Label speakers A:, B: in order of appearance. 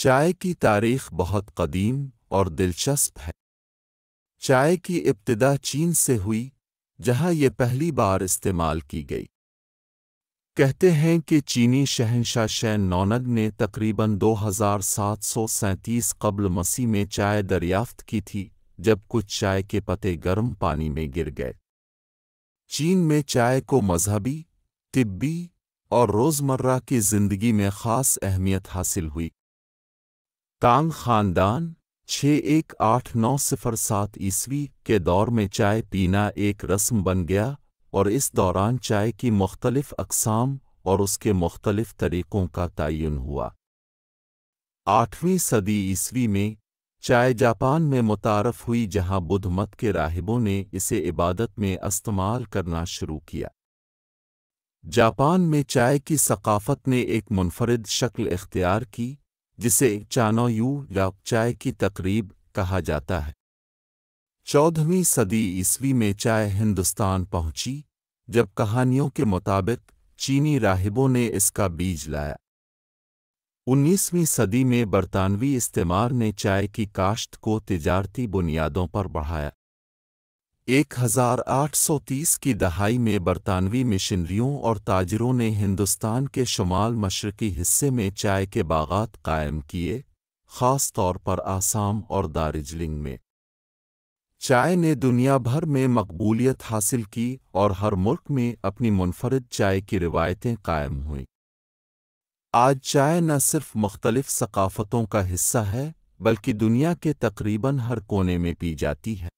A: चाय की तारीख बहुत कदीम और दिलचस्प है चाय की इब्तदा चीन से हुई जहां ये पहली बार इस्तेमाल की गई कहते हैं कि चीनी शहनशाह शैन नौनग ने तकरीबन 2737 कब्ल मसीह में चाय दरियाफ्त की थी जब कुछ चाय के पते गर्म पानी में गिर गए चीन में चाय को मजहबी तिब्बी और रोज़मर्रा की ज़िंदगी में ख़ास अहमियत हासिल हुई तांग खानदान छः एक आठ नौ सिफर सात ईस्वी के दौर में चाय पीना एक रस्म बन गया और इस दौरान चाय की मुख्तलिफ अकसाम और उसके मुख्तलिफ तरीक़ों का तयन हुआ आठवीं सदी ईस्वी में चाय जापान में मुतारफ हुई जहां बुद्ध मत के राहिबों ने इसे इबादत में इस्तेमाल करना शुरू किया जापान में चाय की सकाफत ने एक मुनफरद शक्ल इख्तियार की जिसे चानो यू या चाय की तकरीब कहा जाता है चौदहवीं सदी ईस्वी में चाय हिंदुस्तान पहुंची जब कहानियों के मुताबिक चीनी राहिबों ने इसका बीज लाया उन्नीसवीं सदी में बरतानवी इस्तेमार ने चाय की काश्त को तिजारती बुनियादों पर बढ़ाया 1830 की दहाई में बरतानवी मिशनरियों और ताजरों ने हिंदुस्तान के शुमाल मशरकी हिस्से में चाय के बागात कायम किए ख़ास तौर पर आसाम और दार्जिलिंग में चाय ने दुनिया भर में मकबूलियत हासिल की और हर मुल्क में अपनी मुनफरद चाय की रिवायतें कायम हुईं आज चाय न सिर्फ मुख्तलिफ सकाफ़तों का हिस्सा है बल्कि दुनिया के तकरीबन हर कोने में पी जाती है